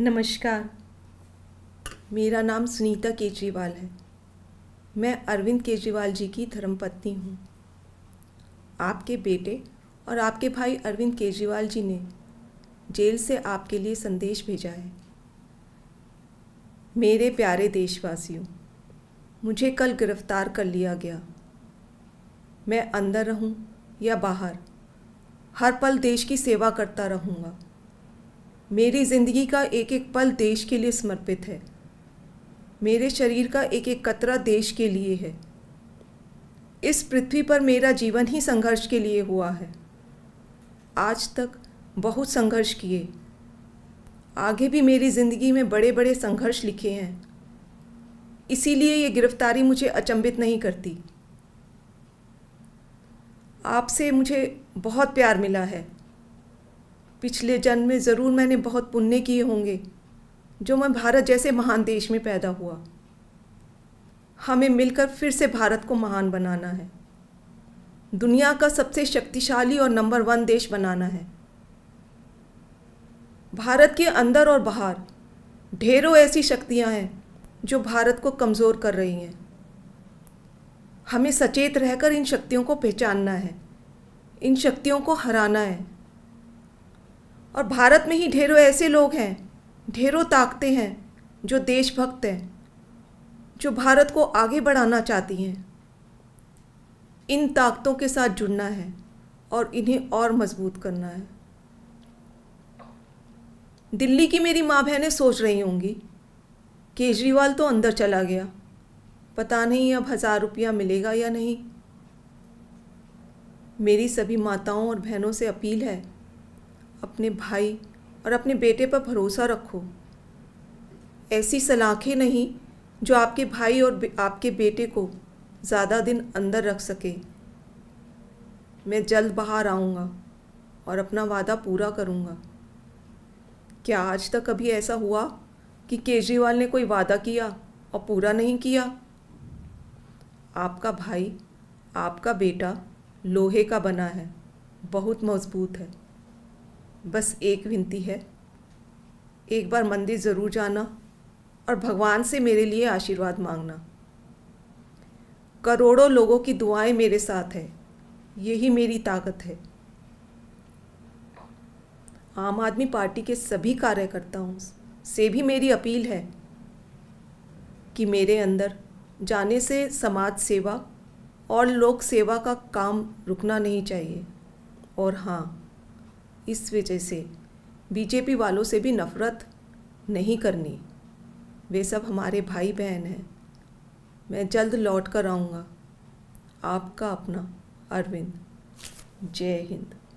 नमस्कार मेरा नाम सुनीता केजरीवाल है मैं अरविंद केजरीवाल जी की धर्मपत्नी हूँ आपके बेटे और आपके भाई अरविंद केजरीवाल जी ने जेल से आपके लिए संदेश भेजा है मेरे प्यारे देशवासियों मुझे कल गिरफ्तार कर लिया गया मैं अंदर रहूं या बाहर हर पल देश की सेवा करता रहूंगा मेरी ज़िंदगी का एक एक पल देश के लिए समर्पित है मेरे शरीर का एक एक कतरा देश के लिए है इस पृथ्वी पर मेरा जीवन ही संघर्ष के लिए हुआ है आज तक बहुत संघर्ष किए आगे भी मेरी ज़िंदगी में बड़े बड़े संघर्ष लिखे हैं इसीलिए ये गिरफ्तारी मुझे अचंभित नहीं करती आपसे मुझे बहुत प्यार मिला है पिछले जन्म में ज़रूर मैंने बहुत पुण्य किए होंगे जो मैं भारत जैसे महान देश में पैदा हुआ हमें मिलकर फिर से भारत को महान बनाना है दुनिया का सबसे शक्तिशाली और नंबर वन देश बनाना है भारत के अंदर और बाहर ढेरों ऐसी शक्तियां हैं जो भारत को कमज़ोर कर रही हैं हमें सचेत रहकर इन शक्तियों को पहचानना है इन शक्तियों को हराना है और भारत में ही ढेरों ऐसे लोग हैं ढेरों ताकतें हैं जो देशभक्त हैं जो भारत को आगे बढ़ाना चाहती हैं इन ताकतों के साथ जुड़ना है और इन्हें और मजबूत करना है दिल्ली की मेरी माँ बहनें सोच रही होंगी केजरीवाल तो अंदर चला गया पता नहीं अब हज़ार रुपया मिलेगा या नहीं मेरी सभी माताओं और बहनों से अपील है अपने भाई और अपने बेटे पर भरोसा रखो ऐसी सलाखें नहीं जो आपके भाई और आपके बेटे को ज़्यादा दिन अंदर रख सके मैं जल्द बाहर आऊँगा और अपना वादा पूरा करूँगा क्या आज तक कभी ऐसा हुआ कि केजरीवाल ने कोई वादा किया और पूरा नहीं किया आपका भाई आपका बेटा लोहे का बना है बहुत मजबूत है बस एक विनती है एक बार मंदिर ज़रूर जाना और भगवान से मेरे लिए आशीर्वाद मांगना करोड़ों लोगों की दुआएं मेरे साथ हैं यही मेरी ताकत है आम आदमी पार्टी के सभी कार्यकर्ताओं से भी मेरी अपील है कि मेरे अंदर जाने से समाज सेवा और लोक सेवा का काम रुकना नहीं चाहिए और हाँ इस वजह से बीजेपी वालों से भी नफ़रत नहीं करनी वे सब हमारे भाई बहन हैं मैं जल्द लौट कर आऊँगा आपका अपना अरविंद जय हिंद